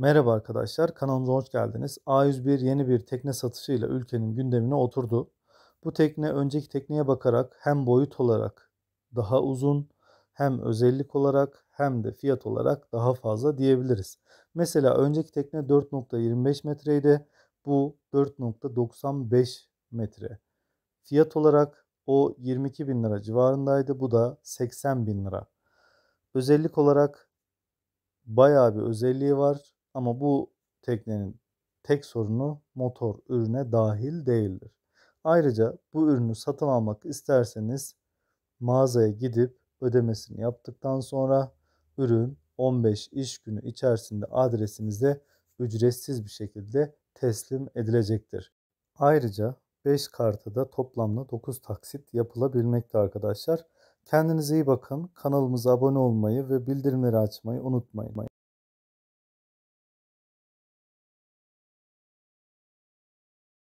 Merhaba arkadaşlar, kanalımıza hoş geldiniz. A101 yeni bir tekne satışıyla ülkenin gündemine oturdu. Bu tekne önceki tekneye bakarak hem boyut olarak daha uzun, hem özellik olarak hem de fiyat olarak daha fazla diyebiliriz. Mesela önceki tekne 4.25 metreydi. Bu 4.95 metre. Fiyat olarak o 22 bin lira civarındaydı. Bu da 80 bin lira. Özellik olarak bayağı bir özelliği var. Ama bu teknenin tek sorunu motor ürüne dahil değildir. Ayrıca bu ürünü satın almak isterseniz mağazaya gidip ödemesini yaptıktan sonra ürün 15 iş günü içerisinde adresinize ücretsiz bir şekilde teslim edilecektir. Ayrıca 5 kartı da toplamda 9 taksit yapılabilmekte arkadaşlar. Kendinize iyi bakın. Kanalımıza abone olmayı ve bildirimleri açmayı unutmayın.